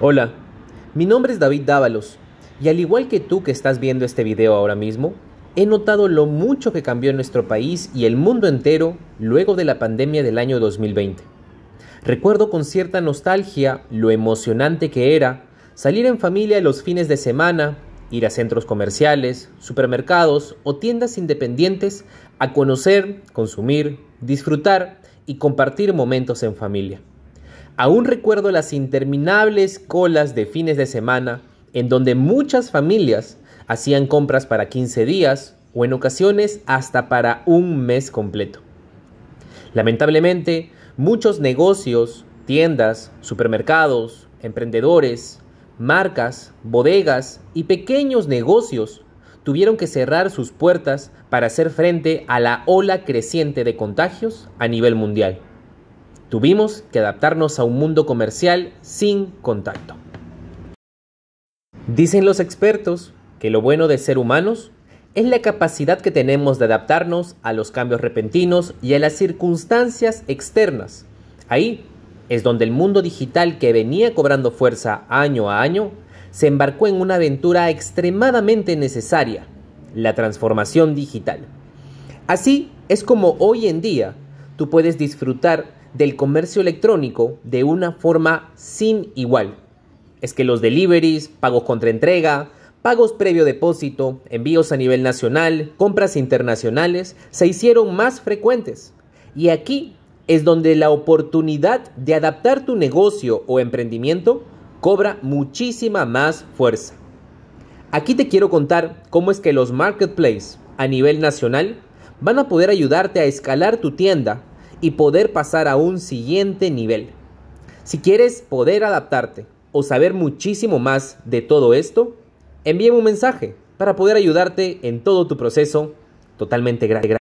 Hola, mi nombre es David Dávalos y al igual que tú que estás viendo este video ahora mismo, he notado lo mucho que cambió nuestro país y el mundo entero luego de la pandemia del año 2020. Recuerdo con cierta nostalgia lo emocionante que era salir en familia los fines de semana, ir a centros comerciales, supermercados o tiendas independientes a conocer, consumir, disfrutar y compartir momentos en familia. Aún recuerdo las interminables colas de fines de semana en donde muchas familias hacían compras para 15 días o en ocasiones hasta para un mes completo. Lamentablemente, muchos negocios, tiendas, supermercados, emprendedores, marcas, bodegas y pequeños negocios tuvieron que cerrar sus puertas para hacer frente a la ola creciente de contagios a nivel mundial. Tuvimos que adaptarnos a un mundo comercial sin contacto. Dicen los expertos que lo bueno de ser humanos es la capacidad que tenemos de adaptarnos a los cambios repentinos y a las circunstancias externas. Ahí es donde el mundo digital que venía cobrando fuerza año a año se embarcó en una aventura extremadamente necesaria, la transformación digital. Así es como hoy en día tú puedes disfrutar del comercio electrónico de una forma sin igual. Es que los deliveries, pagos contra entrega, pagos previo depósito, envíos a nivel nacional, compras internacionales, se hicieron más frecuentes. Y aquí es donde la oportunidad de adaptar tu negocio o emprendimiento cobra muchísima más fuerza. Aquí te quiero contar cómo es que los marketplaces a nivel nacional van a poder ayudarte a escalar tu tienda y poder pasar a un siguiente nivel. Si quieres poder adaptarte o saber muchísimo más de todo esto, envíame un mensaje para poder ayudarte en todo tu proceso totalmente gratis.